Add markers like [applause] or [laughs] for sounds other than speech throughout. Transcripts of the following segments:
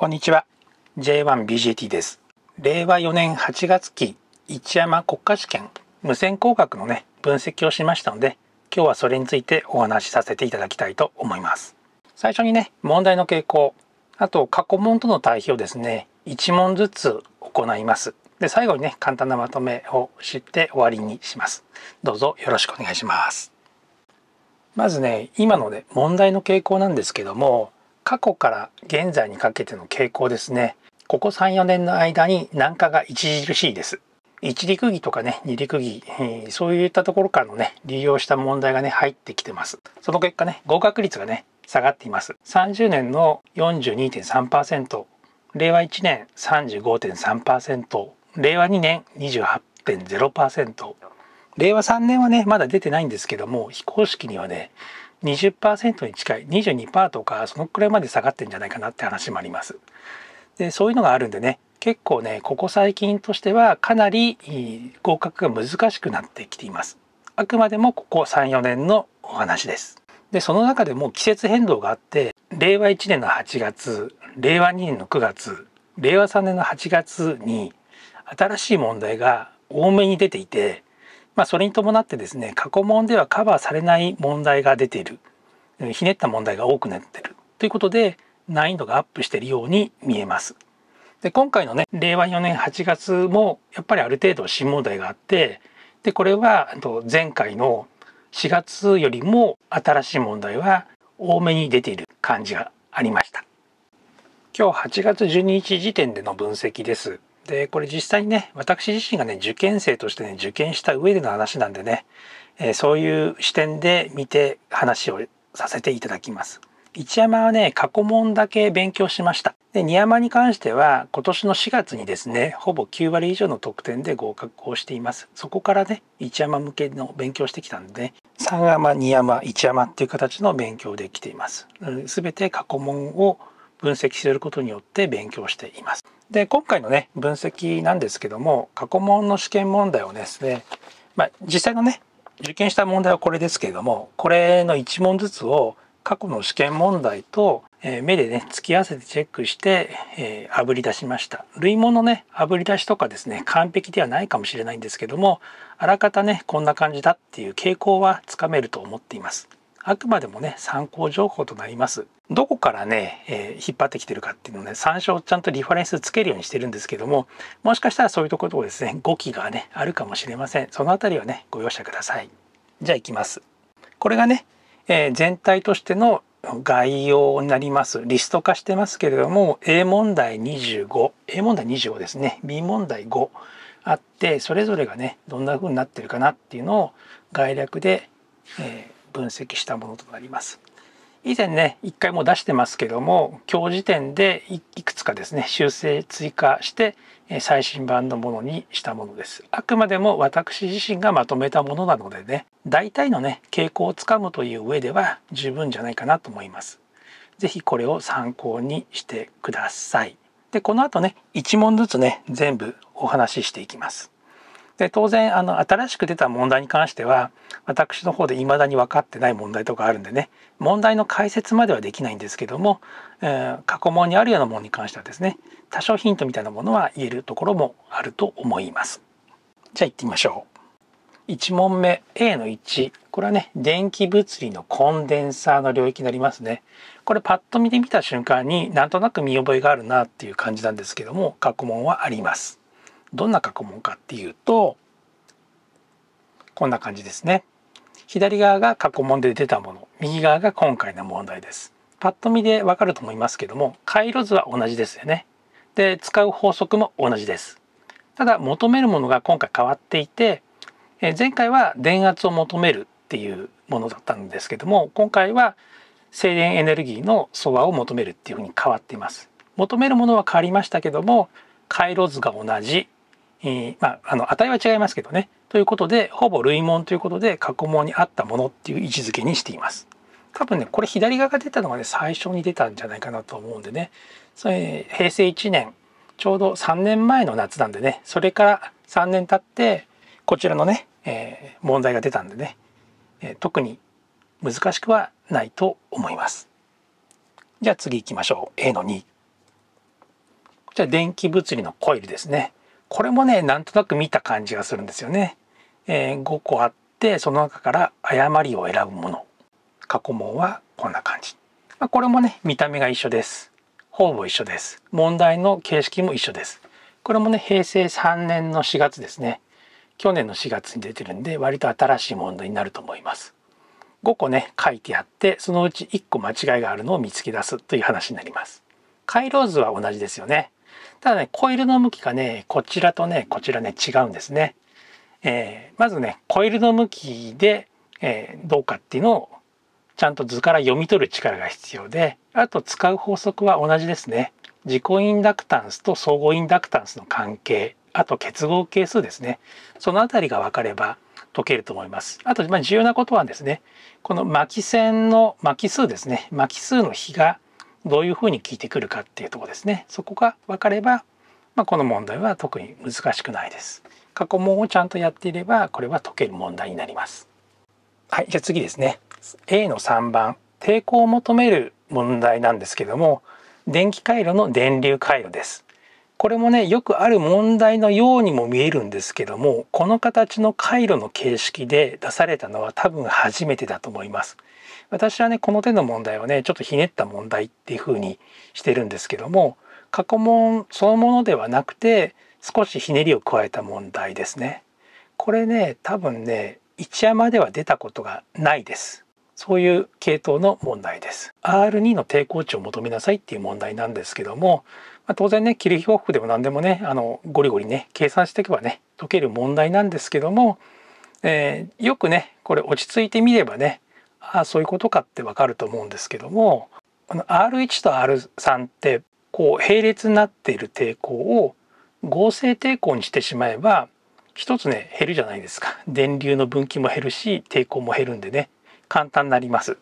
こんにちは。J1BJT です。令和4年8月期一山国家試験無線工学のね、分析をしましたので、今日はそれについてお話しさせていただきたいと思います。最初にね、問題の傾向、あと過去問との対比をですね、1問ずつ行います。で、最後にね、簡単なまとめを知って終わりにします。どうぞよろしくお願いします。まずね、今のね、問題の傾向なんですけども、過去から現在にかけての傾向ですねここ34年の間に南下が著しいです一陸儀とかね二陸儀、えー、そういったところからのね利用した問題がね入ってきてますその結果ね合格率がね下がっています30年の42.3%令和1年35.3%令和2年28.0%令和3年はねまだ出てないんですけども非公式にはね20%に近い22%とかそのくらいまで下がってんじゃないかなって話もあります。でそういうのがあるんでね結構ねここ最近としてはかなり合格が難しくなってきています。あくまでもここ34年のお話です。でその中でも季節変動があって令和1年の8月令和2年の9月令和3年の8月に新しい問題が多めに出ていてまあ、それに伴ってですね過去問ではカバーされない問題が出ているひねった問題が多くなっているということで難易度がアップしているように見えます。で今回のね令和4年8月もやっぱりある程度新問題があってでこれは前回の4月よりも新しい問題は多めに出ている感じがありました。今日8月12日時点での分析です。でこれ実際にね私自身がね受験生としてね受験した上での話なんでね、えー、そういう視点で見て話をさせていただきます。一山はね過去問だけ勉強しました。で二山に関しては今年の4月にですねほぼ9割以上の得点で合格をしています。そこからね一山向けの勉強してきたんで、ね、山二山一山っていう形の勉強できています。すべて過去問を分析することによって勉強しています。で今回のね分析なんですけども過去問の試験問題をですね、まあ、実際のね受験した問題はこれですけれどもこれの1問ずつを過去の試験問題と、え目でね突き合わせてチェックして、えー、炙り出しました類問のね炙り出しとかですね完璧ではないかもしれないんですけどもあらかたねこんな感じだっていう傾向はつかめると思っています。あくまでもね参考情報となりますどこからね、えー、引っ張ってきてるかっていうのをね参照ちゃんとリファレンスつけるようにしてるんですけどももしかしたらそういうところをですね語気がねあるかもしれませんその辺りはねご容赦くださいじゃあいきますこれがね、えー、全体としての概要になりますリスト化してますけれども A 問題 25A 問題25ですね B 問題5あってそれぞれがねどんな風になってるかなっていうのを概略で、えー、分析したものとなります。以前ね1回も出してますけども今日時点でいくつかですね修正追加して最新版のものにしたものですあくまでも私自身がまとめたものなのでね大体のね傾向をつかむという上では十分じゃないかなと思います是非これを参考にしてくださいでこの後ね1問ずつね全部お話ししていきますで当然あの新しく出た問題に関しては私の方で未だに分かってない問題とかあるんでね問題の解説まではできないんですけども、えー、過去問にあるようなものに関してはですね多少ヒントみたいなものは言えるところもあると思います。じゃあ行ってみましょう。1問目 A の1これはね電気物理のコンデンサーの領域になりますねこれパッと見てみた瞬間になんとなく見覚えがあるなっていう感じなんですけども過去問はありますどんな過去問かっていうとこんな感じですね。左側が過去問で出たもの右側が今回の問題です。パッと見でわかると思いますけども回路図は同じですよね。で使う法則も同じです。ただ求めるものが今回変わっていて前回は電圧を求めるっていうものだったんですけども今回は静電エネルギーの相和を求めるっていうふうに変わっています。求めるものは変わりましたけども回路図が同じえまあ、あの値は違いますけどねということでほぼ類問ということで過去問にあったものっていう位置づけにしています多分ねこれ左側が出たのがね最初に出たんじゃないかなと思うんでねそれ平成1年ちょうど3年前の夏なんでねそれから3年経ってこちらのね、えー、問題が出たんでね、えー、特に難しくはないと思いますじゃあ次行きましょう A の2じゃ電気物理のコイルですねこれもねなんとなく見た感じがするんですよね。えー、5個あってその中から誤りを選ぶもの過去問はこんな感じ、まあ、これもね見た目が一緒ですほぼ一緒です問題の形式も一緒ですこれもね平成3年の4月ですね去年の4月に出てるんで割と新しい問題になると思います5個ね書いてあってそのうち1個間違いがあるのを見つけ出すという話になります回路図は同じですよねただね、コイルの向きがね、こちらとね、こちらね、違うんですね。えー、まずね、コイルの向きで、えー、どうかっていうのをちゃんと図から読み取る力が必要で、あと使う法則は同じですね。自己インダクタンスと相互インダクタンスの関係、あと結合係数ですね。そのあたりが分かれば解けると思います。あと、ま重要なことはですね、この巻き線の巻き数ですね。巻き数の比がどういうふうに効いてくるかっていうとこですねそこが分かれば、まあ、この問題は特に難しくないです過去問をちゃんとやっていればこれは解ける問題になりますはいじゃあ次ですね A の3番抵抗を求める問題なんですけども電気回路の電流回路ですこれもねよくある問題のようにも見えるんですけどもこの形の回路の形式で出されたのは多分初めてだと思います私はねこの手の問題をねちょっとひねった問題っていうふうにしてるんですけども過去問そのものではなくて少しひねりを加えた問題ですね。これね多分ね一山では出たことがないです。そういう系統の問題です。R2 の抵抗値を求めなさいっていう問題なんですけども、まあ、当然ねキルヒホフでも何でもねあのゴリゴリね計算していけばね解ける問題なんですけども、えー、よくねこれ落ち着いてみればねあそういうことかってわかると思うんですけどもこの R1 と R3 ってこう並列になっている抵抗を合成抵抗にしてしまえば一つね減るじゃないですか電流の分岐も減るし抵抗も減るんでね簡単になります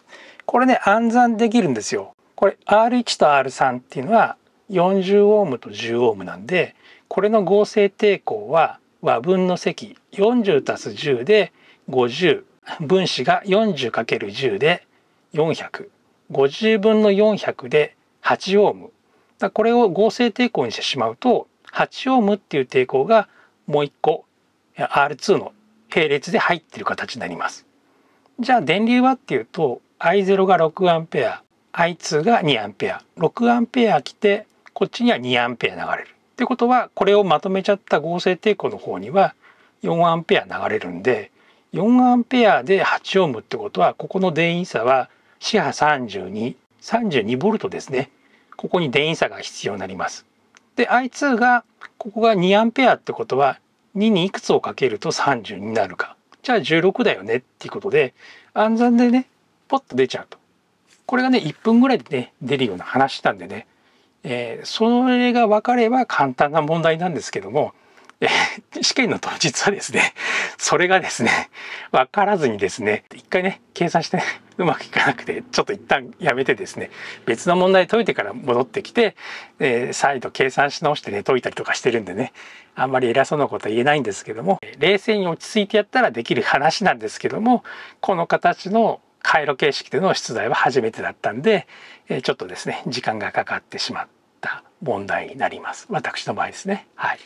これね暗算できるんですよこれ R1 と R3 っていうのは40オームと10オームなんでこれの合成抵抗は和分の積40 10で50分子が 40×10 で400。50分の400で8オーム。これを合成抵抗にしてしまうと、8オームっていう抵抗がもう1個 R2 の並列で入ってる形になります。じゃあ電流はっていうと I0 が6ア I2 が2ア6ア来てこっちには2ア流れる。ってことはこれをまとめちゃった合成抵抗の方には4ア流れるんで4アンペアで8オームってことはここの電位差は四波32、32ボルトですね。ここに電位差が必要になります。で I2 がここが2アンペアってことは2にいくつをかけると30になるか。じゃあ16だよねっていうことで暗算でねポッと出ちゃうと。これがね1分ぐらいでね出るような話なんでね、えー、それが分かれば簡単な問題なんですけどもえ [laughs] 試験の当日はですね、それがですね、わからずにですね、一回ね、計算して、ね、うまくいかなくて、ちょっと一旦やめてですね、別の問題解いてから戻ってきて、えー、再度計算し直してね、解いたりとかしてるんでね、あんまり偉そうなことは言えないんですけども、冷静に落ち着いてやったらできる話なんですけども、この形の回路形式での出題は初めてだったんで、えちょっとですね、時間がかかってしまった問題になります。私の場合ですね。はい。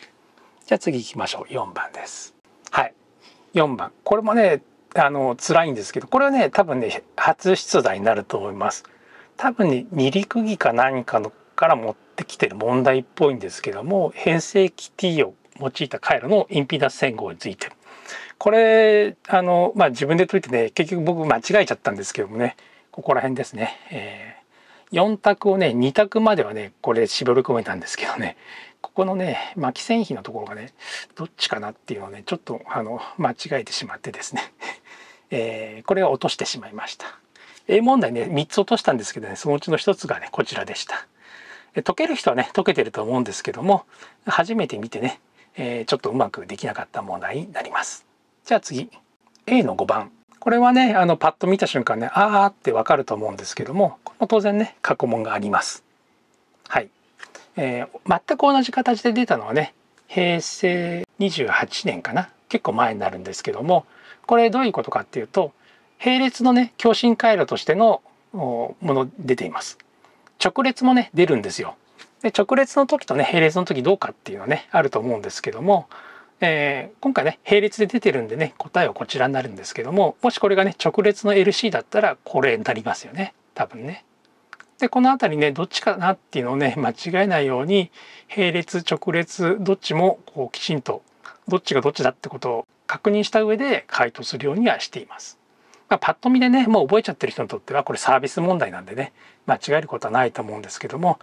じゃあ次行きましょう4番ですはい4番これもねあの辛いんですけどこれはね多分ね初出題になると思います多分ね二陸儀か何かのから持ってきてる問題っぽいんですけども編成器 T を用いた回路のインピーダンス線号についてこれあのまあ自分で解いてね結局僕間違えちゃったんですけどもねここら辺ですね、えー、4択をね2択まではねこれ絞り込めたんですけどねここのね巻き線比のところがねどっちかなっていうのをねちょっとあの間違えてしまってですね、[laughs] えー、これは落としてしまいました。A 問題ね3つ落としたんですけどねそのうちの1つがねこちらでした。解ける人はね解けてると思うんですけども初めて見てね、えー、ちょっとうまくできなかった問題になります。じゃあ次 A の5番これはねあのパッと見た瞬間ねあーってわかると思うんですけどもこれも当然ね過去問があります。はいえー、全く同じ形で出たのはね平成28年かな結構前になるんですけどもこれどういうことかっていうと並列のね共振回路としてのもの出ています直列もね出るんですよで直列の時とね並列の時どうかっていうのねあると思うんですけども、えー、今回ね並列で出てるんでね答えはこちらになるんですけどももしこれがね直列の LC だったらこれになりますよね多分ね。でこの辺りねどっちかなっていうのをね間違えないように並列直列どっちもこうきちんとどっちがどっちだってことを確認した上で回答するようにはしています。まあ、パッと見でねもう覚えちゃってる人にとってはこれサービス問題なんでね間違えることはないと思うんですけども、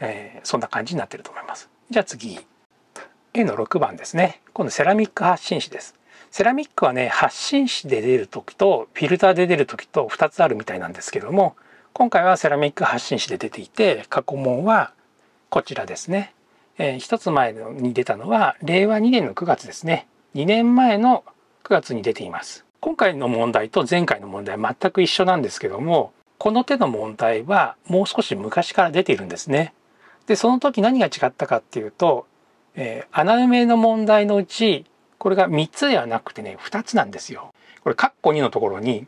えー、そんな感じになってると思います。じゃあ次 A の6番ですね今度セラミック発信紙です。セラミックはね発信紙で出る時とフィルターで出る時と2つあるみたいなんですけども今回はセラミック発信誌で出ていて過去問はこちらですね、えー、一つ前に出たのは令和2年の9月ですね2年前の9月に出ています今回の問題と前回の問題は全く一緒なんですけどもこの手の問題はもう少し昔から出ているんですねでその時何が違ったかっていうと、えー、穴埋めの問題のうちこれが3つではなくてね2つなんですよこれ括弧2のところに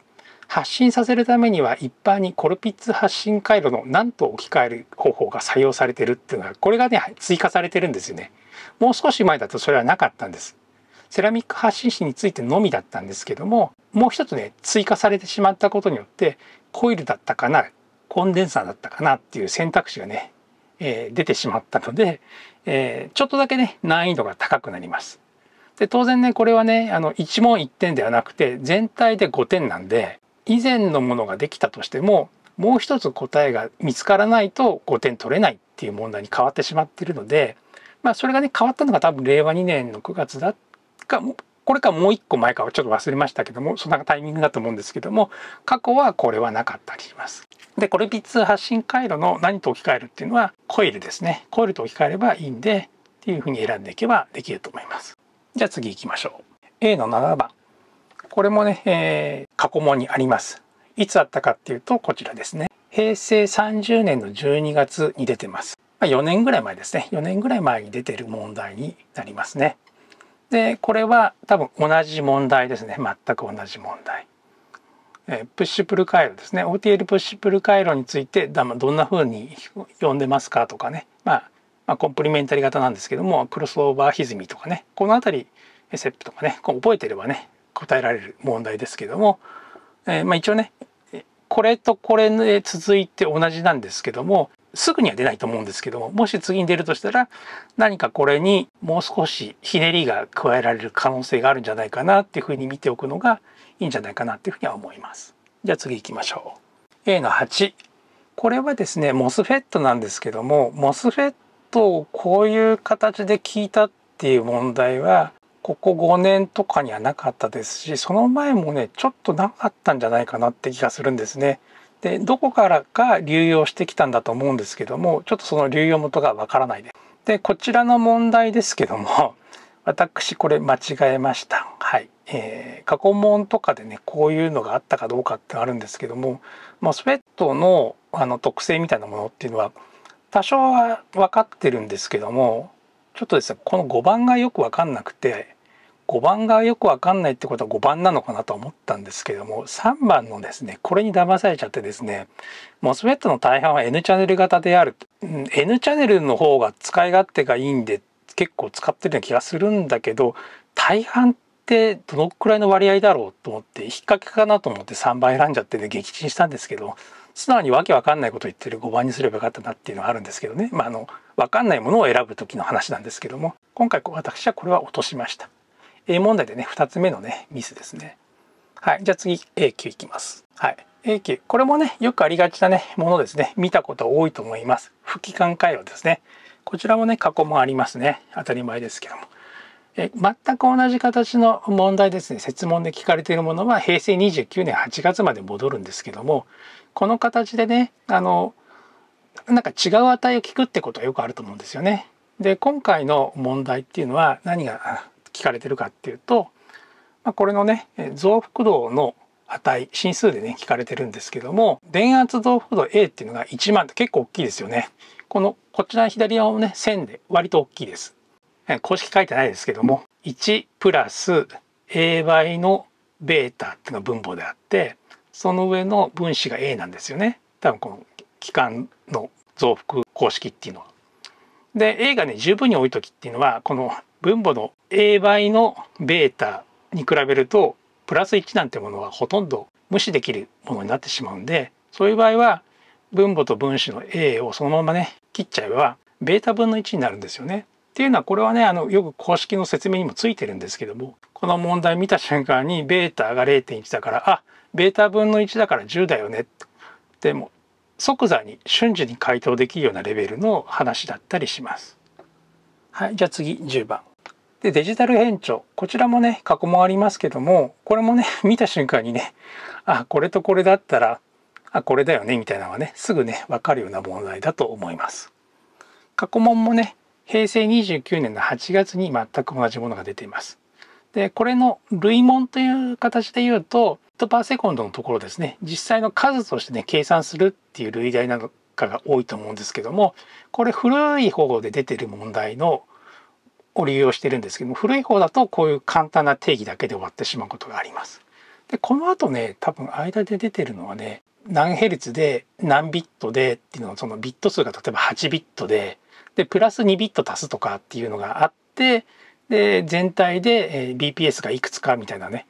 発信させるためには一般にコルピッツ発信回路の何と置き換える方法が採用されてるっていうのがこれがね追加されてるんですよねもう少し前だとそれはなかったんですセラミック発信紙についてのみだったんですけどももう一つね追加されてしまったことによってコイルだったかなコンデンサーだったかなっていう選択肢がね、えー、出てしまったので、えー、ちょっとだけね難易度が高くなりますで当然ねこれはねあの一問一点ではなくて全体で5点なんで以前のものができたとしてももう一つ答えが見つからないと5点取れないっていう問題に変わってしまっているので、まあ、それがね変わったのが多分令和2年の9月だかこれかもう一個前かはちょっと忘れましたけどもそんなタイミングだと思うんですけども過去はこれはなかったりします。でこれ B2 発信回路の何と置き換えるっていうのはコイルですねコイルと置き換えればいいんでっていうふうに選んでいけばできると思います。じゃあ次行きましょう。A の7番これもね、えー、過去問にあります。いつあったかっていうと、こちらですね。平成30年の12月に出てます。まあ、4年ぐらい前ですね。4年ぐらい前に出てる問題になりますね。で、これは多分同じ問題ですね。全く同じ問題。えプッシュプル回路ですね。OTL プッシュプル回路について、どんな風に呼んでますかとかね。まあ、まあ、コンプリメンタリー型なんですけども、クロスオーバー歪みとかね。この辺り、セップとかね、こう覚えてればね、答えられる問題ですけども、えー、まあ、一応ねこれとこれで続いて同じなんですけどもすぐには出ないと思うんですけどももし次に出るとしたら何かこれにもう少しひねりが加えられる可能性があるんじゃないかなっていうふうに見ておくのがいいんじゃないかなっていうふうには思います。じゃあ次行きましょう。A の8これはですね MOSFET なんですけども MOSFET をこういう形で聞いたっていう問題はここ5年とかにはなかったですしその前もねちょっとなかったんじゃないかなって気がするんですね。でどこからか流用してきたんだと思うんですけどもちょっとその流用元がわからないででこちらの問題ですけども [laughs] 私これ間違えましたはいえー、過去問とかでねこういうのがあったかどうかってあるんですけども、まあ、スウェットのあの特性みたいなものっていうのは多少は分かってるんですけどもちょっとですねこの5番がよく分かんなくて5番がよくわかんないってことは5番なのかなと思ったんですけども3番のですねこれに騙されちゃってですねモスフェットの大半は N チャンネル型である、うん、N チャンネルの方が使い勝手がいいんで結構使ってるような気がするんだけど大半ってどのくらいの割合だろうと思って引っ掛けかなと思って3番選んじゃってで、ね、撃沈したんですけど素直にわけわかんないこと言ってる5番にすればよかったなっていうのはあるんですけどねまああのわかんないものを選ぶ時の話なんですけども今回私はこれは落としました。A 問題でね、2つ目のね、ミスですね。はい。じゃあ次、A 級いきます。はい。A 級。これもね、よくありがちなね、ものですね。見たこと多いと思います。不機関回路ですね。こちらもね、過去もありますね。当たり前ですけども。え全く同じ形の問題ですね説問で聞かれているものは平成29年8月まで戻るんですけどもこの形でねあのなんか違う値を聞くってことはよくあると思うんですよね。で今回の問題っていうのは何が聞かれてるかっていうと、まあ、これのね増幅度の値進数でね聞かれてるんですけども電圧増幅度 A っていうのが1万って結構大きいですよね。このこちら左側のね線で割と大きいです。公式書いてないですけども1プラス A 倍のベータっていうのが分母であってその上の分子が A なんですよね。多分この期間の増幅公式っていうのは。で A がね十分に多い時っていうのはこの分母の A 倍の β に比べるとプラス1なんてものはほとんど無視できるものになってしまうんでそういう場合は分母と分子の A をそのままね切っちゃえば β 分の1になるんですよね。っていうのはこれはねあのよく公式の説明にもついてるんですけどもこの問題見た瞬間に β が0.1だからあ β 分の1だから10だよねでも即座に瞬時に回答できるようなレベルの話だったりします。はい、じゃあ次10番。で、デジタル変調。こちらもね、過去もありますけども、これもね、[laughs] 見た瞬間にね、あ、これとこれだったら、あ、これだよね、みたいなのがね、すぐね、わかるような問題だと思います。過去問もね、平成29年の8月に全く同じものが出ています。で、これの類問という形で言うと、ッパーセコンドのところですね、実際の数としてね、計算するっていう類題なんかが多いと思うんですけども、これ古い方法で出てる問題のを利用しているんですけども古い方だとこういう簡単な定義だけで終わってしまうことがあります。でこの後ね多分間で出てるのはね何ヘルツで何ビットでっていうのはそのビット数が例えば8ビットででプラス2ビット足すとかっていうのがあってで全体で、BPS がいくつかみたいなね、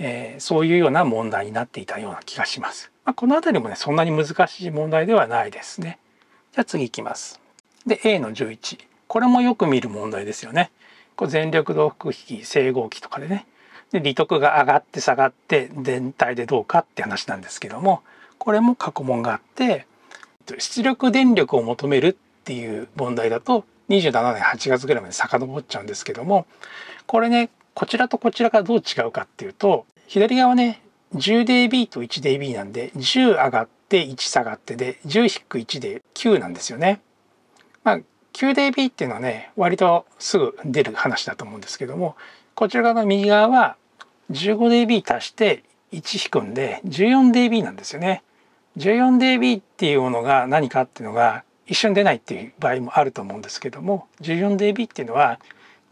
えー、そういうような問題になっていたような気がします。まあ、この辺りもねそんなに難しい問題ではないですね。じゃあ次いきます。で A の11。これもよく見る問題ですよね。これ全力動腹比整合期とかでねで利得が上がって下がって全体でどうかって話なんですけどもこれも過去問があって出力電力を求めるっていう問題だと27年8月ぐらいまで遡っちゃうんですけどもこれねこちらとこちらがどう違うかっていうと左側ね 10dB と 1dB なんで10上がって1下がってで10-1で9なんですよね。まあ 9dB っていうのはね割とすぐ出る話だと思うんですけどもこちら側の右側は 15dB 足して1引くんで 14dB なんですよね。14dB っていうものが何かっていうのが一瞬出ないっていう場合もあると思うんですけども 14dB っていうのは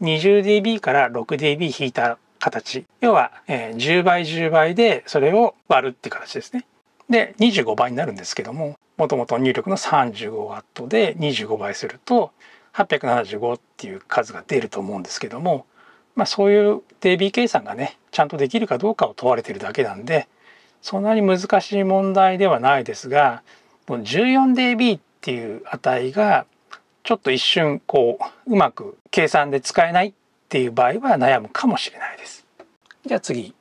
20dB から 6dB 引いた形要は、え10倍10倍でそれを割るって形ですね。で25倍になるんですけどももともと入力の 35W で25倍すると875っていう数が出ると思うんですけども、まあ、そういう DB 計算がねちゃんとできるかどうかを問われてるだけなんでそんなに難しい問題ではないですが 14dB っていう値がちょっと一瞬こううまく計算で使えないっていう場合は悩むかもしれないです。じゃあ次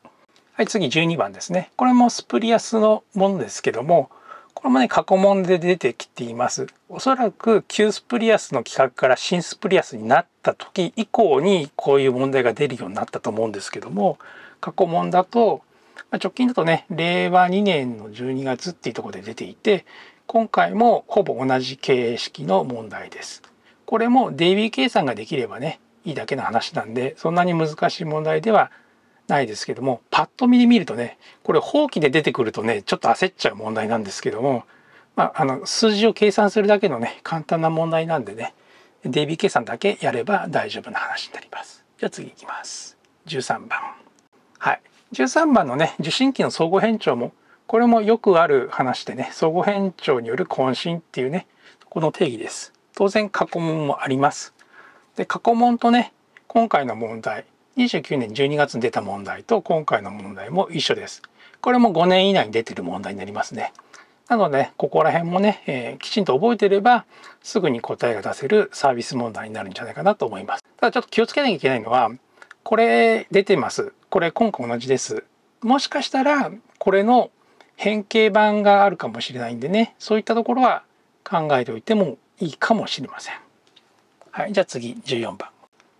はい、次12番ですね。これもスプリアスのものですけども、これもね、過去問で出てきています。おそらく旧スプリアスの規格から新スプリアスになった時以降にこういう問題が出るようになったと思うんですけども、過去問だと、ま直近だとね、令和2年の12月っていうとこで出ていて、今回もほぼ同じ形式の問題です。これもデ d ー計算ができればね、いいだけの話なんで、そんなに難しい問題ではないですけども、パッと見で見るとね、これ放棄で出てくるとね、ちょっと焦っちゃう問題なんですけども、まあ、あの、数字を計算するだけのね、簡単な問題なんでね、DB 計算だけやれば大丈夫な話になります。じゃあ次行きます。13番。はい。13番のね、受信機の相互変調も、これもよくある話でね、相互変調による渾身っていうね、この定義です。当然過去問もあります。で、過去問とね、今回の問題、29年12月に出た問題と今回の問題も一緒です。これも5年以内に出てる問題になりますね。なので、ここら辺もね、えー、きちんと覚えてれば、すぐに答えが出せるサービス問題になるんじゃないかなと思います。ただちょっと気をつけなきゃいけないのは、これ出てます。これ今回同じです。もしかしたら、これの変形版があるかもしれないんでね、そういったところは考えておいてもいいかもしれません。はい、じゃあ次、14番。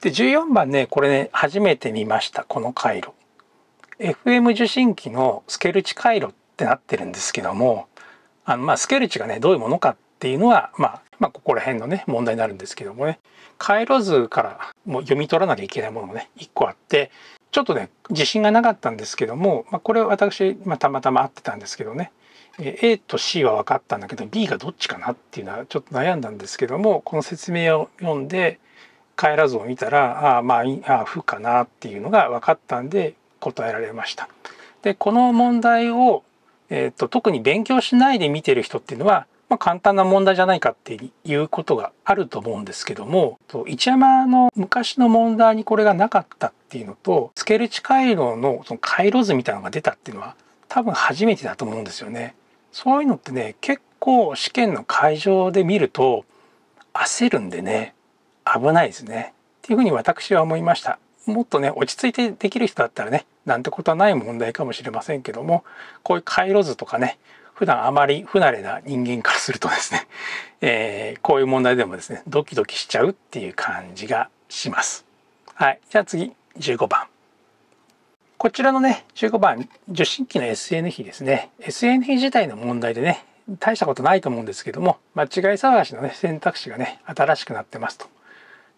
で14番ねこれね初めて見ましたこの回路 FM 受信機のスケルチ回路ってなってるんですけどもあのまあスケルチがねどういうものかっていうのは、まあ、まあここら辺のね問題になるんですけどもね回路図からもう読み取らなきゃいけないものもね1個あってちょっとね自信がなかったんですけども、まあ、これ私、まあ、たまたま合ってたんですけどね A と C は分かったんだけど B がどっちかなっていうのはちょっと悩んだんですけどもこの説明を読んで帰らずを見たらああまああ負かなっていうのが分かったんで答えられました。でこの問題を、えーと、と特に勉強しないで見てる人っていうのは、まあ、簡単な問題じゃないかっていうことがあると思うんですけども一山の昔の問題にこれがなかったっていうのとスケルチ回路のその回路図みたいなのが出たっていうのは多分初めてだと思うんですよね。そういうのってね結構試験の会場で見ると焦るんでね危ないですねっていうふうに私は思いましたもっとね落ち着いてできる人だったらねなんてことはない問題かもしれませんけどもこういう回路図とかね普段あまり不慣れな人間からするとですね、[laughs] えー、こういう問題でもですねドキドキしちゃうっていう感じがしますはいじゃあ次15番こちらのね15番受信機の SN 比ですね SN 比自体の問題でね大したことないと思うんですけども間違い探しのね選択肢がね新しくなってますと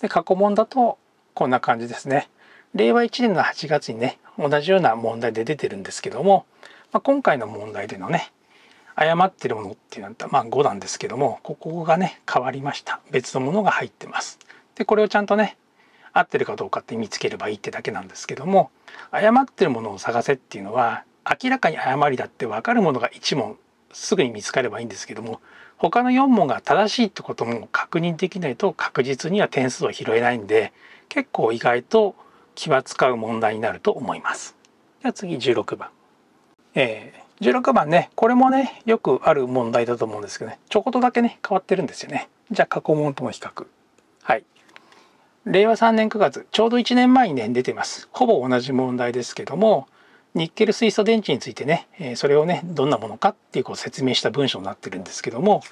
で過去問だとこんな感じですね令和1年の8月にね同じような問題で出てるんですけども、まあ、今回の問題でのね誤ってるものっていうのは、まあ、5なんですけどもここがね変わりました別のものが入ってますでこれをちゃんとね合ってるかどうかって見つければいいってだけなんですけども誤ってるものを探せっていうのは明らかに誤りだって分かるものが1問すぐに見つかればいいんですけども他の4問が正しいってことも確認できないと確実には点数を拾えないんで結構意外と気は使う問題になると思います。では次16番。えー、16番ねこれもねよくある問題だと思うんですけどねちょこっとだけね変わってるんですよね。じゃあ過去問との比較。はい。令和3年9月ちょうど1年前にね出てます。ほぼ同じ問題ですけどもニッケル水素電池についてね、えそれをねどんなものかっていうこ説明した文章になってるんですけども、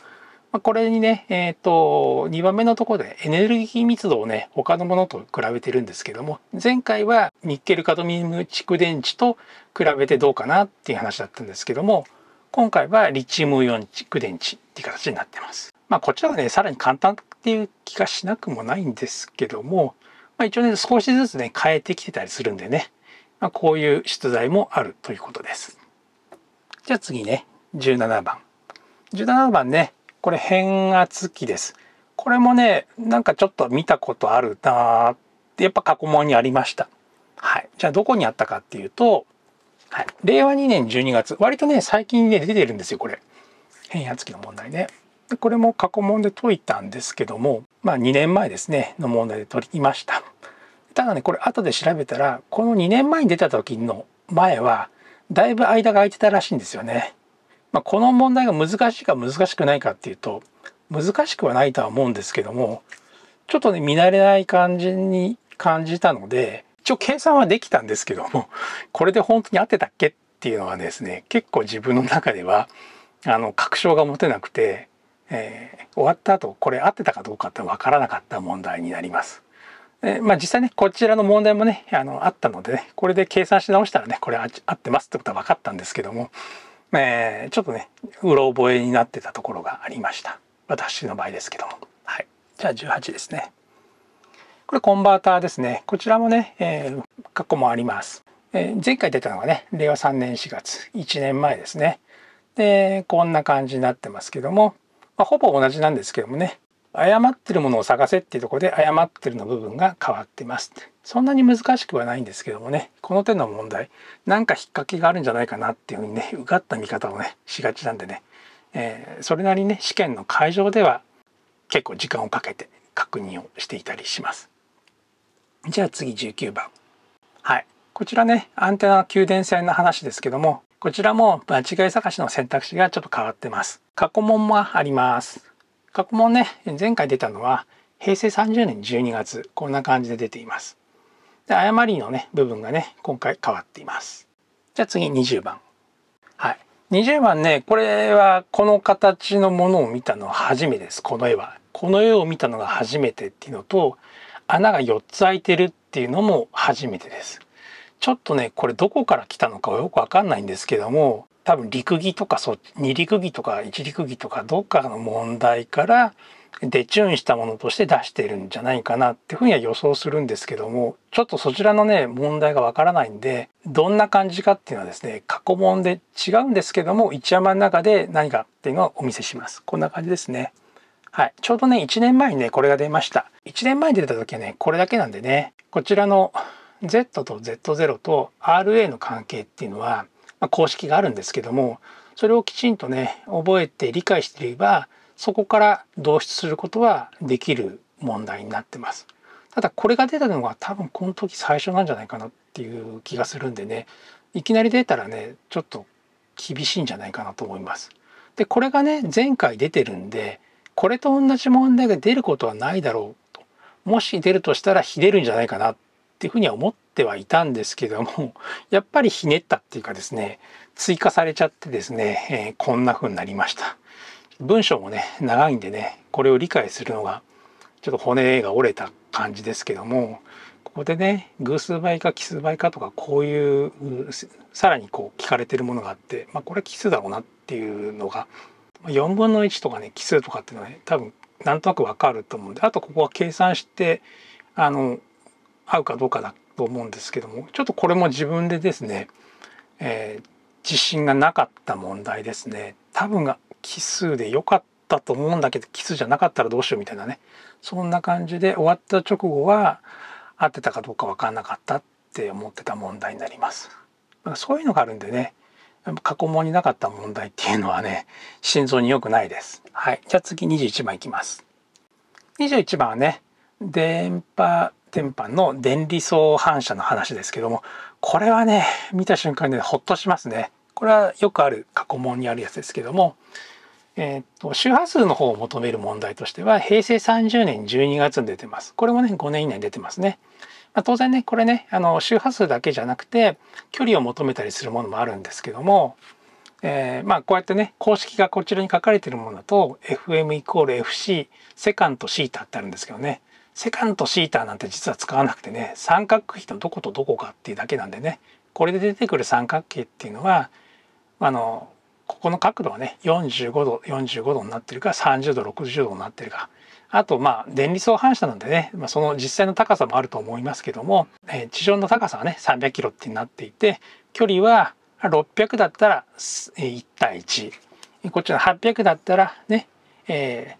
まこれにね、えーと、と2番目のところでエネルギー密度をね他のものと比べてるんですけども前回はニッケルカドミウム蓄電池と比べてどうかなっていう話だったんですけども今回はリチウムイオン蓄電池っていう形になってます。まあ、こちらはねさらに簡単っていう気がしなくもないんですけども、まあ、一応ね少しずつね変えてきてたりするんでねまあ、こういう出題もあるということです。じゃあ次ね、17番。17番ね、これ変圧器です。これもね、なんかちょっと見たことあるなーって、やっぱ過去問にありました。はい。じゃあどこにあったかっていうと、はい、令和2年12月、割とね、最近ね、出てるんですよ、これ。変圧器の問題ね。これも過去問で解いたんですけども、まあ2年前ですね、の問題で解きました。ただねこれ後で調べたらこの2年前に出た時の前はだいぶ間が空いてたらしいんですよね。まあ、この問題が難しいか難しくないかっていうと難しくはないとは思うんですけどもちょっとね見慣れない感じに感じたので一応計算はできたんですけどもこれで本当に合ってたっけっていうのはですね結構自分の中ではあの確証が持てなくて、えー、終わった後これ合ってたかどうかって分からなかった問題になります。でまあ、実際ねこちらの問題もねあのあったので、ね、これで計算し直したらねこれ合ってますってことは分かったんですけども、えー、ちょっとねうろ覚えになってたところがありました私の場合ですけども、はい、じゃあ18ですねこれコンバーターですねこちらもね、えー、過去もあります、えー、前回出たのがね令和3年4月1年前ですねでこんな感じになってますけども、まあ、ほぼ同じなんですけどもね誤ってるものを探せっていうとこで誤ってるの部分が変わってますそんなに難しくはないんですけどもねこの手の問題なんか引っ掛けがあるんじゃないかなっていうふうにねうがった見方をねしがちなんでね、えー、それなりにね試験の会場では結構時間をかけて確認をしていたりしますじゃあ次19番はいこちらねアンテナ給電線の話ですけどもこちらも間違い探しの選択肢がちょっと変わってます過去問もあります過去問ね前回出たのは平成30年12月こんな感じで出ていますで誤りのね部分がね今回変わっていますじゃあ次20番はい20番ねこれはこの形のものを見たのは初めてですこの絵はこの絵を見たのが初めてっていうのと穴が4つ開いてるっていうのも初めてですちょっとねこれどこから来たのかはよくわかんないんですけども多分陸技とかそ二陸技とか一陸技とかどっかの問題からでチューンしたものとして出してるんじゃないかなっていうふうには予想するんですけどもちょっとそちらのね問題がわからないんでどんな感じかっていうのはですね過去問で違うんですけども一山の中で何かっていうのをお見せしますこんな感じですねはいちょうどね1年前にねこれが出ました1年前に出た時はねこれだけなんでねこちらの Z と Z0 と RA の関係っていうのはまあ、公式があるんですけどもそれをきちんとね覚えて理解していればそこから導出することはできる問題になってます。ただこれが出たのが多分この時最初なんじゃないかなっていう気がするんでねいきなり出たらねちょっと厳しいんじゃないかなと思います。でこれがね前回出てるんでこれと同じ問題が出ることはないだろうともし出るとしたらひでるんじゃないかなっっていうふうには思ってはいたんですけども [laughs] やっぱりひねったっていうかですね追加されちゃってですね、えー、こんなふうになりました文章もね長いんでねこれを理解するのがちょっと骨が折れた感じですけどもここでね偶数倍か奇数倍かとかこういうさらにこう聞かれてるものがあって、まあ、これ奇数だろうなっていうのが4分の1とかね奇数とかっていうのはね多分なんとなくわかると思うんであとここは計算してあの合うかどうかだと思うんですけどもちょっとこれも自分でですね、えー、自信がなかった問題ですね多分が奇数で良かったと思うんだけど奇数じゃなかったらどうしようみたいなねそんな感じで終わった直後は合ってたかどうか分かんなかったって思ってた問題になります。そういうのがあるんでね過去問になかった問題っていうのはね心臓に良くないです。はい、じゃあ次21番いきます。21番はね電波天板の電離層反射の話ですけどもこれはね見た瞬間に、ほっとしますねこれはよくある過去問にあるやつですけども、えー、っと周波数の方を求める問題としては平成30年12月に出てますこれもね5年以内に出てますね、まあ、当然ねこれねあの周波数だけじゃなくて距離を求めたりするものもあるんですけどもえー、まあこうやってね公式がこちらに書かれているものだと FM イコール FC セカンドシータってあるんですけどねセカンドシータなんて実は使わなくてね三角比のどことどこかっていうだけなんでねこれで出てくる三角形っていうのはあのここの角度はね45度45度になってるか30度60度になってるかあとまあ電離相反射なんでね、まあ、その実際の高さもあると思いますけども、えー、地上の高さはね300キロってなっていて距離は600だったら1対1こっちの800だったらね、え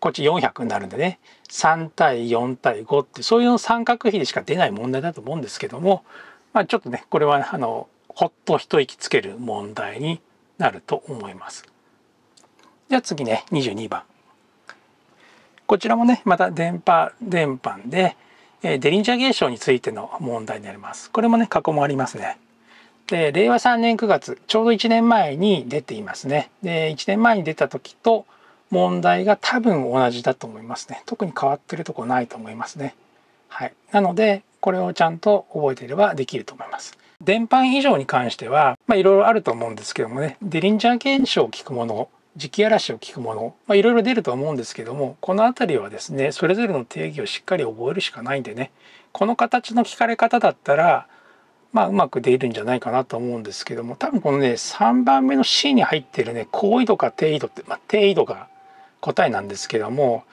こっち400になるんでね3対4対5ってそういう三角比でしか出ない問題だと思うんですけども、まあ、ちょっとねこれはあのほっと一息つける問題になると思います。じゃあ次ね22番。こちらもねまた電波電波で、えデリンジャー現象についての問題になります。これもね過去もありますね。で令和3年9月ちょうど1年前に出ていますね。で1年前に出た時と問題が多分同じだと思いますね。特に変わってるとこないと思いますね。はい。なので、これをちゃんと覚えていればできると思います。電波以上に関しては、まあいろいろあると思うんですけどもね、デリンジャー現象を聞くもの、磁気嵐を聞くもの、まあいろいろ出ると思うんですけども、この辺りはですね、それぞれの定義をしっかり覚えるしかないんでね、この形の聞かれ方だったら、まあ、うまく出るんじゃないかなと思うんですけども多分このね3番目の C に入ってるね高緯度か低緯度って、まあ、低緯度が答えなんですけども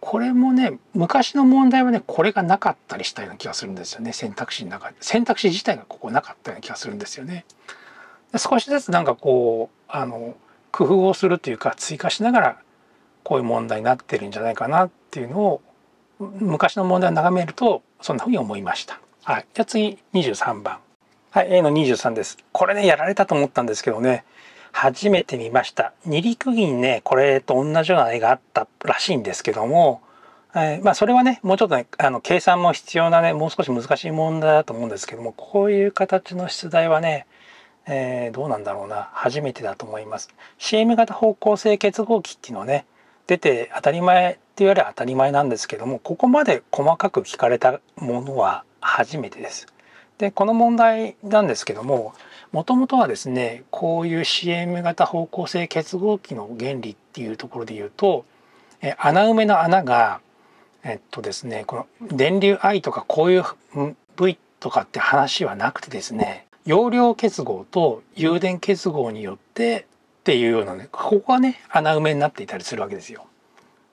これもね昔の問題はねこれがなかったりしたような気がするんですよね選択肢の中で選択肢自体がここなかったような気がするんですよね。少しずつなんかこうあの工夫をするというか追加しながらこういう問題になってるんじゃないかなっていうのを昔の問題を眺めるとそんなふうに思いました。はい、じゃあ次23番。はい、A の23です。これねやられたと思ったんですけどね初めて見ました二陸銀ねこれと同じような絵があったらしいんですけども、えー、まあそれはねもうちょっとねあの計算も必要なねもう少し難しい問題だと思うんですけどもこういう形の出題はねえー、どうなんだろうな初めてだと思います CM 型方向性結合器っていうのはね出て当たり前って言われ当たり前なんですけどもここまで細かく聞かれたものは初めてです。でこの問題なんですけどももともとはですねこういう CM 型方向性結合器の原理っていうところで言うと穴埋めの穴がえっとですねこの電流 I とかこういう V とかって話はなくてですね容量結合と誘電結合によってっていうようなねここがね穴埋めになっていたりするわけですよ。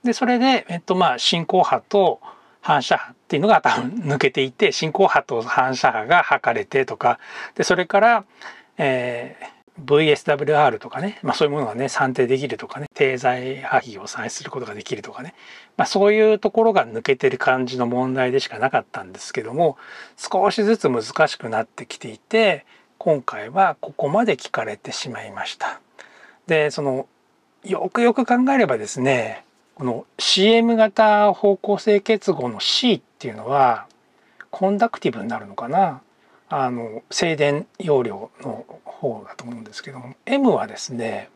でそれで、えっと、まあ進行波と反射波っていうのが多分抜けていて進行波と反射波が測れてとかでそれから、えー、VSWR とかね、まあ、そういうものがね算定できるとかね定材波比を算出することができるとかね、まあ、そういうところが抜けてる感じの問題でしかなかったんですけども少しずつ難しくなってきていて今回はここまで聞かれてしまいました。でそのよくよく考えればですねこの CM 型方向性結合の C っていうのはコンダクティブになるのかなあの静電容量の方だと思うんですけども M はですね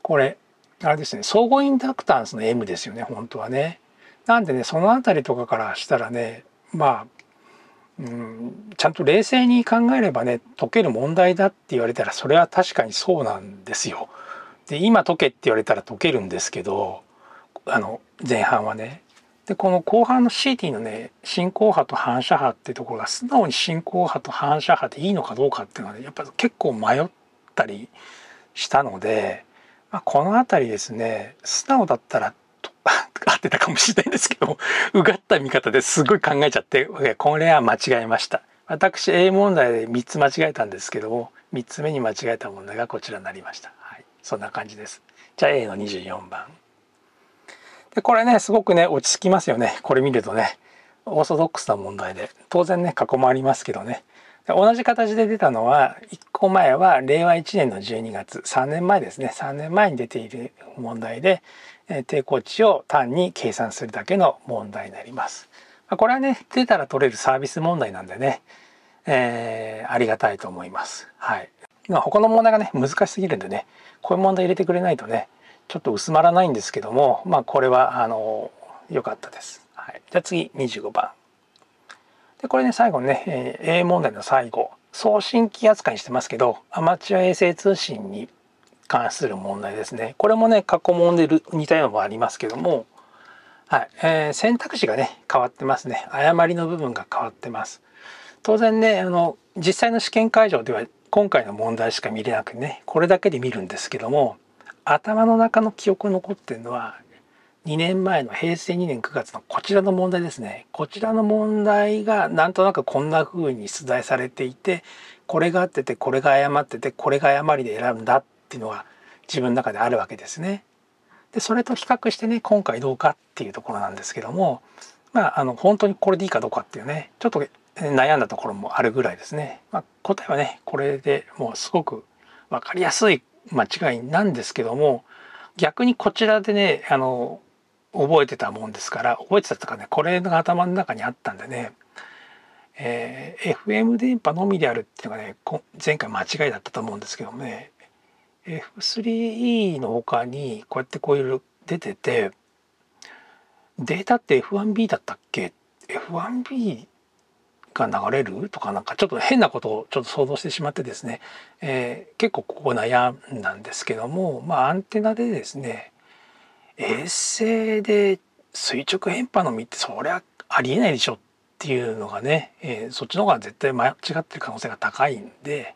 これあれですね相互インダクタンスの M ですよね本当はね。なんでねその辺りとかからしたらねまあうん、ちゃんと冷静に考えればね解ける問題だって言われたらそれは確かにそうなんですよ。で今解けって言われたら解けるんですけどあの前半はね。でこの後半の CT のね進行波と反射波っていうところが素直に進行波と反射波でいいのかどうかっていうのは、ね、やっぱ結構迷ったりしたので、まあ、この辺りですね素直だったら [laughs] 合ってたかもしれないんですけどうがった見方ですごい考えちゃってこれは間違えました。私 A 問題で3つ間違えたんですけども3つ目に間違えた問題がこちらになりました。はい、そんな感じです。じゃあ A の24番。でこれねすごくね落ち着きますよねこれ見るとねオーソドックスな問題で当然ね過去もありますけどね同じ形で出たのは1個前は令和1年の12月3年前ですね3年前に出ている問題で抵抗値を単に計算するだけの問題になります。これはね出たら取れるサービス問題なんでね、えー、ありがたいと思います。はい、他の問題がね難しすぎるんでねこういう問題入れてくれないとねちょっと薄まらないんですけどもまあこれはあの良かったです。はい、じゃあ次25番。でこれね最後ね、え A 問題の最後送信機扱いにしてますけどアマチュア衛星通信に関する問題ですね。これもね過去問で似たようなもありますけども、はいえー、選択肢がね変わってますね誤りの部分が変わってます。当然ねあの実際の試験会場では今回の問題しか見れなくねこれだけで見るんですけども頭の中の記憶に残ってるのは2年前の平成2年9月のこちらの問題ですねこちらの問題がなんとなくこんな風に出題されていてこれが合っててこれが誤っててこれが誤りで選んだっていうのが自分の中であるわけですね。でそれと比較してね今回どうかっていうところなんですけどもまああの本当にこれでいいかどうかっていうねちょっと悩んだところもあるぐらいですね。まあ、答えはねこれでもうすごく分かりやすい間違いなんですけども逆にこちらでねあの覚えてたもんですから覚えてたとかねこれが頭の中にあったんでね、えー、FM 電波のみであるっていうのがね前回間違いだったと思うんですけどもね F3E の他にこうやってこういう出ててデータって F1B だったっけ F1B が流れるとかなんかちょっと変なことをちょっと想像してしまってですね、えー、結構ここ悩んだんですけども、まあ、アンテナでですね衛星で垂直変波の実ってそりゃありえないでしょっていうのがね、えー、そっちの方が絶対間違ってる可能性が高いんで、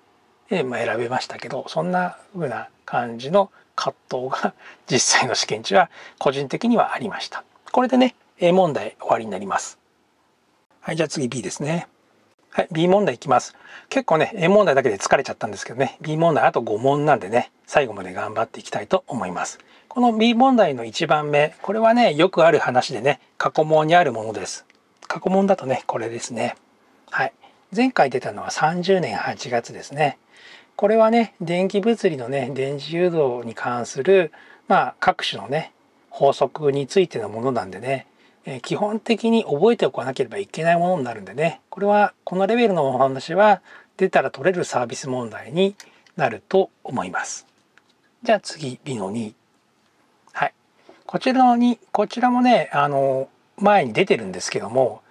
えー、まあ、選べましたけどそんな風な感じの葛藤が実際の試験中は個人的にはありました。これでね問題終わりになります。はい、じゃあ次 B ですね。はい、B 問題いきます。結構ね、A 問題だけで疲れちゃったんですけどね、B 問題あと5問なんでね、最後まで頑張っていきたいと思います。この B 問題の1番目、これはね、よくある話でね、過去問にあるものです。過去問だとね、これですね。はい。前回出たのは30年8月ですね。これはね、電気物理のね、電磁誘導に関する、まあ、各種のね、法則についてのものなんでね、え基本的に覚えておかなければいけないものになるんでねこれはこのレベルのお話は出たら取れるサービス問題になると思います。じゃあ次 B の2。はい。こちらの2、こちらもね、あの、前に出てるんですけども、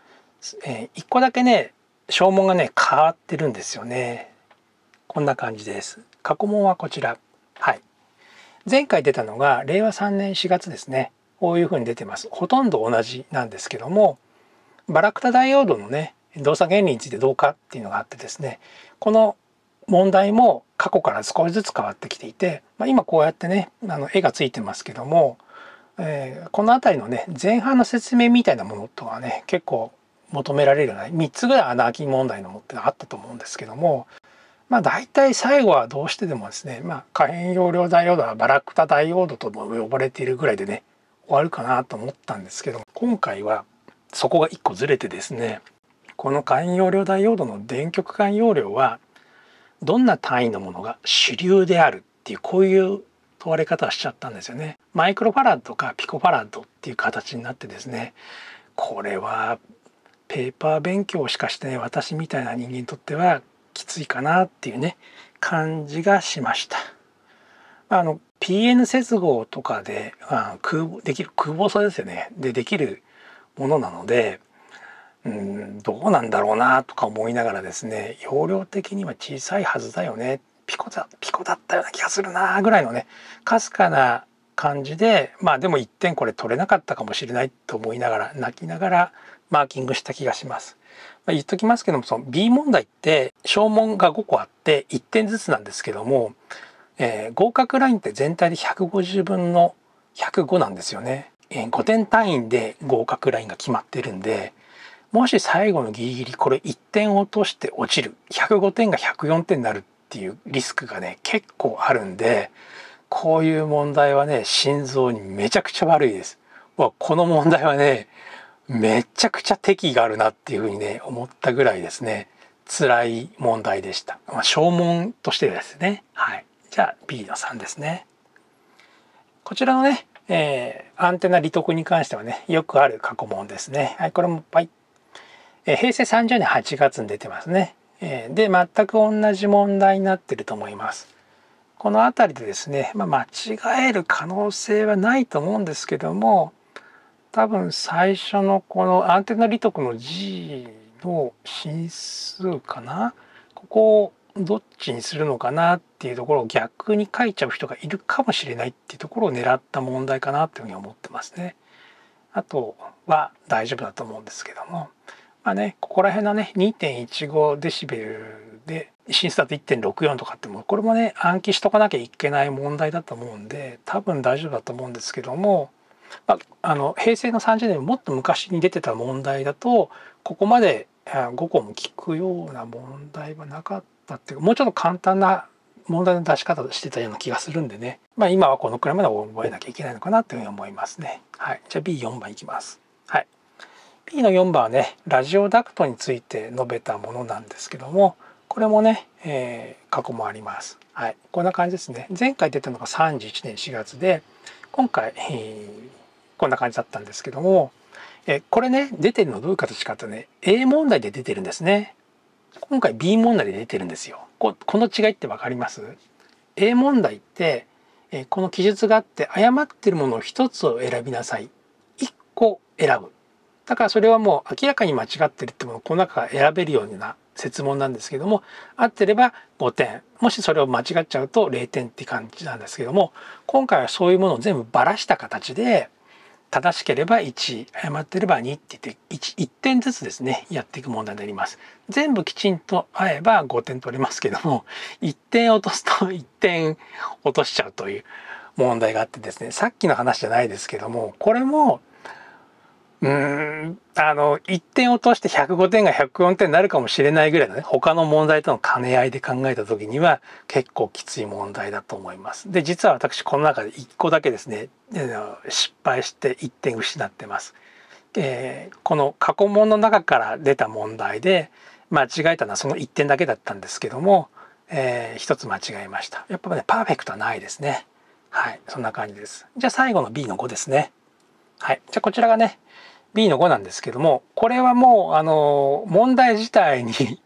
えー、1個だけね、証文がね、変わってるんですよね。こんな感じです。過去問はこちら。はい。前回出たのが令和3年4月ですね。こういうふうに出てます。ほとんど同じなんですけどもバラクタダイオードのね動作原理についてどうかっていうのがあってですねこの問題も過去から少しずつ変わってきていて、まあ、今こうやってねあの絵がついてますけども、えー、この辺りのね前半の説明みたいなものとかね結構求められるような3つぐらい穴開き問題のものってあったと思うんですけどもまあ大体最後はどうしてでもですね、まあ、可変容量ダイオードはバラクタダイオードとも呼ばれているぐらいでね終わるかなと思ったんですけど今回はそこが1個ずれてですねこの簡易容量ダイオードの電極管容量はどんな単位のものが主流であるっていうこういう問われ方をしちゃったんですよね。マイクロファラッドかピコファラッドっていう形になってですねこれはペーパー勉強しかしてな、ね、い私みたいな人間にとってはきついかなっていうね感じがしました。あの PN 接合とかであ空できる空母層ですよねでできるものなのでうんどうなんだろうなとか思いながらですね容量的には小さいはずだよねピコだピコだったような気がするなぐらいのねかすかな感じでまあでも1点これ取れなかったかもしれないと思いながら泣きながらマーキングした気がします。まあ、言っときますけどもその B 問題って証文が5個あって1点ずつなんですけどもえー、合格ラインって全体で150分の105なんですよね。えー、5点単位で合格ラインが決まってるんでもし最後のギリギリこれ1点落として落ちる105点が104点になるっていうリスクがね結構あるんでこういう問題はね心臓にめちゃくちゃ悪いです。この問題はねめちゃくちゃ敵があるなっていうふうにね思ったぐらいですね辛い問題でした。まあ、証文としてですね。はいじゃあ B の3ですね。こちらのね、えー、アンテナ利得に関してはね、よくある過去問ですね。はい、これもパイ。えー、平成30年8月に出てますね。えー、で、全く同じ問題になってると思います。この辺りでですね、まあ、間違える可能性はないと思うんですけども、多分最初のこのアンテナ利得の G の進数かなここをどっちにするのかなっていうところを逆に書いちゃう人がいるかもしれないっていうところを狙った問題かなというふうに思ってますね。あとは大丈夫だと思うんですけどもまあねここら辺のね2.15デシベルで審査だと1.64とかってもこれもね暗記しとかなきゃいけない問題だと思うんで多分大丈夫だと思うんですけども、まあ、あの平成の30年もっと昔に出てた問題だとここまで5個も聞くような問題はなかった。ったっていうもうちょっと簡単な問題の出し方してたような気がするんでね、まあ、今はこのくらいまで覚えなきゃいけないのかなというふうに思いますね。はい、じゃあ B4 番いきます。はい、B の4番はねラジオダクトについて述べたものなんですけどもこれもね、えー、過去もあります。はい、こんな感じですね。前回出たのが31年4月で今回、えー、こんな感じだったんですけども、えー、これね出てるのどういう形かとね A 問題で出てるんですね。今回 B 問題で出てるんですよ。ここの違いって分かります ?A 問題って、えこの記述があって誤ってるものを1つを選びなさい。1個選ぶ。だからそれはもう明らかに間違ってるってものをこの中から選べるような設問なんですけども合ってれば5点もしそれを間違っちゃうと0点って感じなんですけども今回はそういうものを全部ばらした形で正しければ1誤ってれば2って言って 1, 1点ずつですねやっていく問題になります全部きちんと合えば5点取れますけども1点落とすと1点落としちゃうという問題があってですねさっきの話じゃないですけどもこれもうん、あの、1点落として105点が104点になるかもしれないぐらいのね、他の問題との兼ね合いで考えた時には結構きつい問題だと思います。で、実は私この中で1個だけですね、失敗して1点失ってます。えー、この過去問の中から出た問題で、間違えたのはその1点だけだったんですけども、えー、1つ間違えました。やっぱね、パーフェクトはないですね。はい、そんな感じです。じゃあ最後の B の5ですね。はい、じゃあこちらがね、B の5なんですけどもこれはもうあの問題自体に [laughs]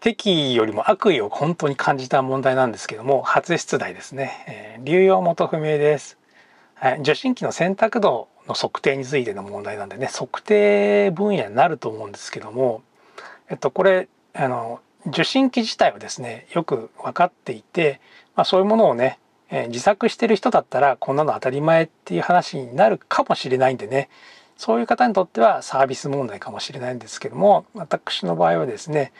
敵よりも悪意を本当に感じた問題なんですけども初出題ですね、えー、流用元不明です、はい、受信機の選択度の測定についての問題なんでね測定分野になると思うんですけどもえっとこれあの受信機自体はですねよく分かっていて、まあ、そういうものをね、えー、自作してる人だったらこんなの当たり前っていう話になるかもしれないんでねそういう方にとってはサービス問題かもしれないんですけども私の場合はですね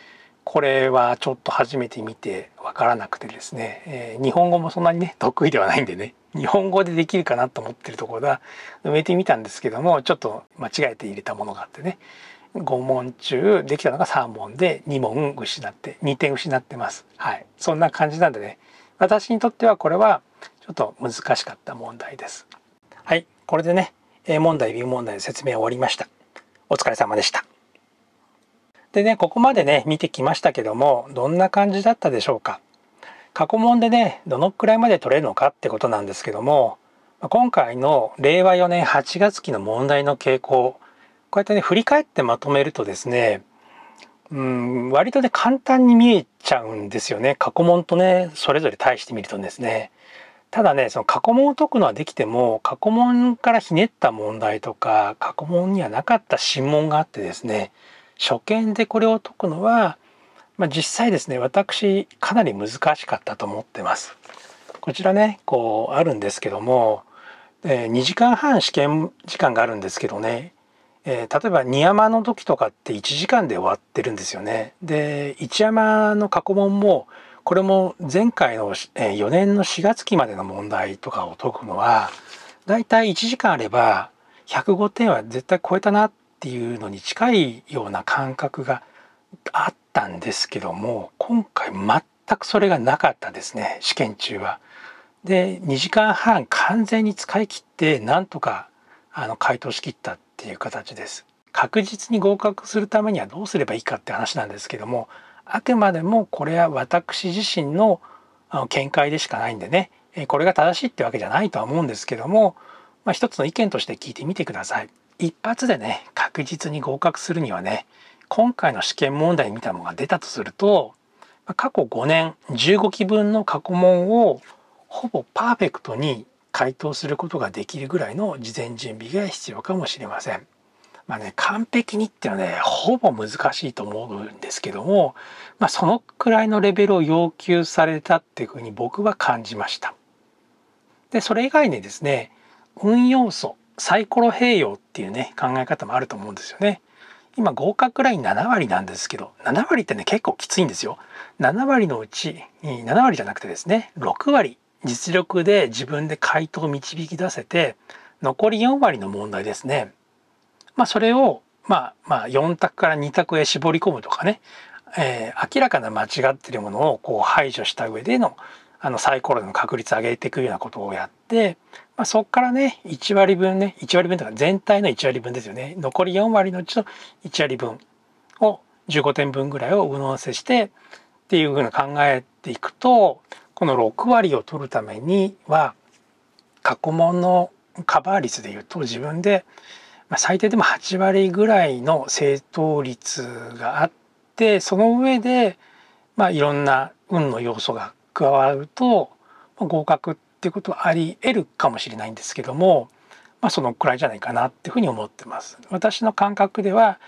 これはちょっと初めて見て分からなくてですね、えー、日本語もそんなにね [laughs] 得意ではないんでね日本語でできるかなと思ってるところが埋めてみたんですけどもちょっと間違えて入れたものがあってね5問中できたのが3問で2問失って2点失ってますはいそんな感じなんでね私にとってはこれはちょっと難しかった問題ですはいこれでね A 問題 B 問題の説明終わりましたお疲れ様でしたでねここまでね見てきましたけどもどんな感じだったでしょうか過去問でねどのくらいまで取れるのかってことなんですけども今回の令和4年8月期の問題の傾向こうやってね振り返ってまとめるとですねうん割とね簡単に見えちゃうんですよね過去問とねそれぞれ対してみるとですねただねその過去問を解くのはできても過去問からひねった問題とか過去問にはなかった審問があってですね初見でこれを解くのは、まあ、実際ですね私かなり難しかったと思ってます。こちらねこうあるんですけども、えー、2時間半試験時間があるんですけどね、えー、例えば2山の時とかって1時間で終わってるんですよね。で1山の過去問もこれも前回の4年の4月期までの問題とかを解くのはだいたい1時間あれば105点は絶対超えたなっていうのに近いような感覚があったんですけども今回全くそれがなかったですね試験中は。で2時間半完全に使い切ってなんとかあの回答しきったっていう形です。確実に合格するためにはどうすればいいかって話なんですけどもあくまでもこれは私自身の見解でしかないんでねこれが正しいってわけじゃないとは思うんですけども、まあ、一つの意見として聞いてみてください。一発でね確実に合格するにはね今回の試験問題みたいなのが出たとすると過去5年15期分の過去問をほぼパーフェクトに回答することができるぐらいの事前準備が必要かもしれません。まあね、完璧にっていうのはね、ほぼ難しいと思うんですけども、まあそのくらいのレベルを要求されたっていうふうに僕は感じました。で、それ以外にですね、運要素、サイコロ併用っていうね、考え方もあると思うんですよね。今合格ライン7割なんですけど、7割ってね、結構きついんですよ。7割のうち、7割じゃなくてですね、6割実力で自分で回答を導き出せて、残り4割の問題ですね。まあ、それを、まあ、まあ4択から2択へ絞り込むとかね、えー、明らかな間違ってるものをこう排除した上でのあのサイコロの確率上げていくようなことをやって、まあ、そこからね1割分ね1割分とか全体の1割分ですよね残り4割のうちの1割分を15点分ぐらいを上乗せしてっていうふうに考えていくとこの6割を取るためには過去問のカバー率でいうと自分でまあ、最低でも8割ぐらいの正答率があってその上で、まあ、いろんな運の要素が加わると、まあ、合格ってことはあり得るかもしれないんですけども、まあ、そのくらいじゃないかなっていうふうに思ってます。私の感覚では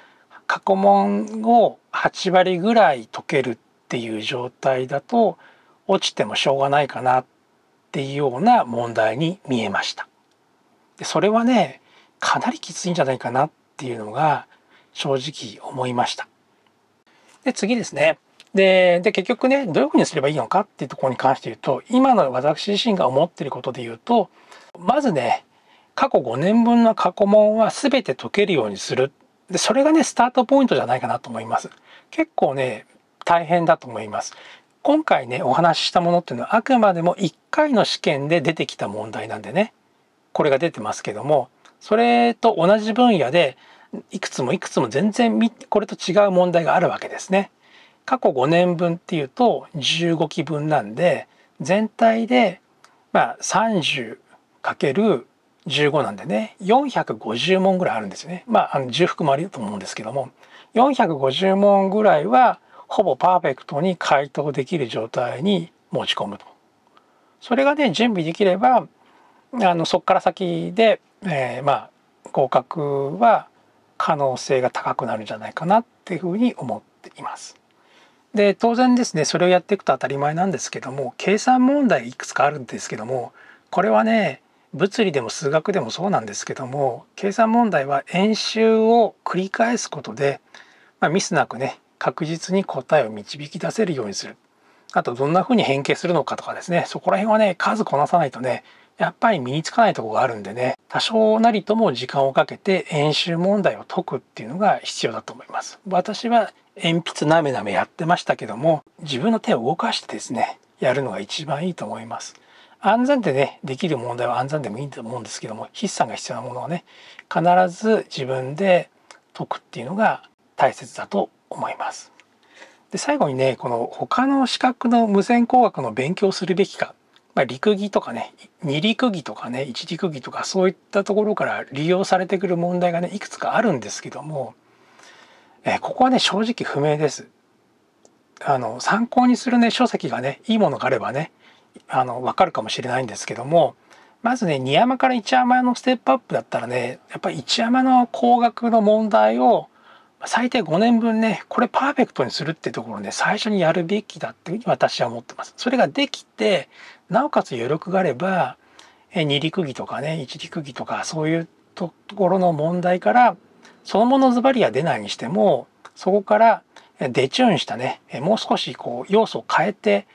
過去問を8割ぐらい解けるっていう状態だと落ちてもしょうがないかなっていうような問題に見えました。でそれはねかなりきついんじゃないかなっていうのが正直思いました。で次ですねでで結局ねどういうふうにすればいいのかっていうところに関して言うと今の私自身が思ってることで言うとまずね過去5年分の過去問は全て解けるようにするでそれがねスタートポイントじゃないかなと思います。結構ね大変だと思います。今回ねお話ししたものっていうのはあくまでも1回の試験で出てきた問題なんでねこれが出てますけどもそれと同じ分野でいくつもいくつも全然これと違う問題があるわけですね。過去5年分っていうと15期分なんで全体でまあ 30×15 なんでね450問ぐらいあるんですよね。まああの重複もあると思うんですけども450問ぐらいはほぼパーフェクトに回答できる状態に持ち込むと。それがね準備できればあのそこから先でえー、まあ合格は可能性が高くなるんじゃないかなっていうふうに思っています。で当然ですねそれをやっていくと当たり前なんですけども計算問題いくつかあるんですけどもこれはね物理でも数学でもそうなんですけども計算問題は演習を繰り返すことで、まあ、ミスなくね確実に答えを導き出せるようにするあとどんなふうに変形するのかとかですねそこら辺はね数こなさないとねやっぱり身につかないとこがあるんでね多少なりとも時間をかけて演習問題を解くっていうのが必要だと思います私は鉛筆なめなめやってましたけども自分の手を動かしてですねやるのが一番いいと思います安全でねできる問題は安全でもいいと思うんですけども筆算が必要なものをね必ず自分で解くっていうのが大切だと思いますで最後にねこの他の資格の無線工学の勉強するべきかまあ、陸儀とかね二陸儀とかね一陸儀とかそういったところから利用されてくる問題がねいくつかあるんですけども、えー、ここはね正直不明です。あの参考にするね書籍がねいいものがあればねあの分かるかもしれないんですけどもまずね二山から一山のステップアップだったらねやっぱり一山の高額の問題を最低5年分ねこれパーフェクトにするってところをね最初にやるべきだっていうふうに私は思ってます。それができてなおかつ余力があれば二陸技とかね一陸技とかそういうところの問題からそのものズバリは出ないにしてもそこからデチューンしたねもう少しこう要素を変えて、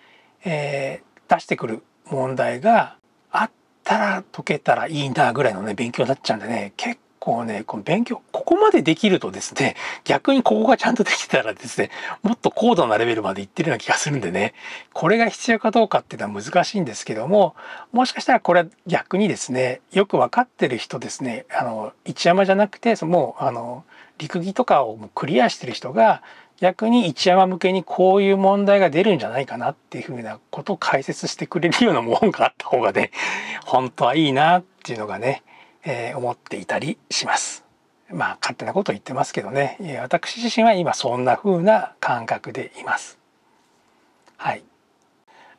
えー、出してくる問題があったら解けたらいいなぐらいのね勉強になっちゃうんでね結構ね、この勉強、ここまでできるとですね、逆にここがちゃんとできたらですね、もっと高度なレベルまでいってるような気がするんでね、これが必要かどうかっていうのは難しいんですけども、もしかしたらこれは逆にですね、よく分かってる人ですね、あの、一山じゃなくて、もう、あの、陸技とかをもうクリアしてる人が、逆に一山向けにこういう問題が出るんじゃないかなっていうふうなことを解説してくれるようなもんがあった方がね、本当はいいなっていうのがね、えー、思っていたりします。まあ勝手なこと言ってますけどねえ私自身は今そんな風な感覚でいます。はい。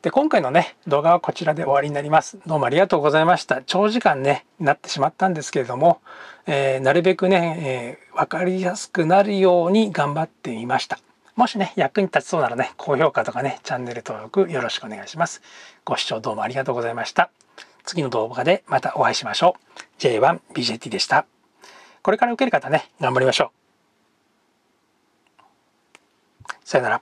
で今回のね動画はこちらで終わりになりますどうもありがとうございました長時間ねなってしまったんですけれども、えー、なるべくね、えー、分かりやすくなるように頑張ってみましたもしね役に立ちそうならね高評価とかねチャンネル登録よろしくお願いしますご視聴どうもありがとうございました次の動画でまたお会いしましょう J1BJT でした。これから受ける方ね、頑張りましょう。さよなら。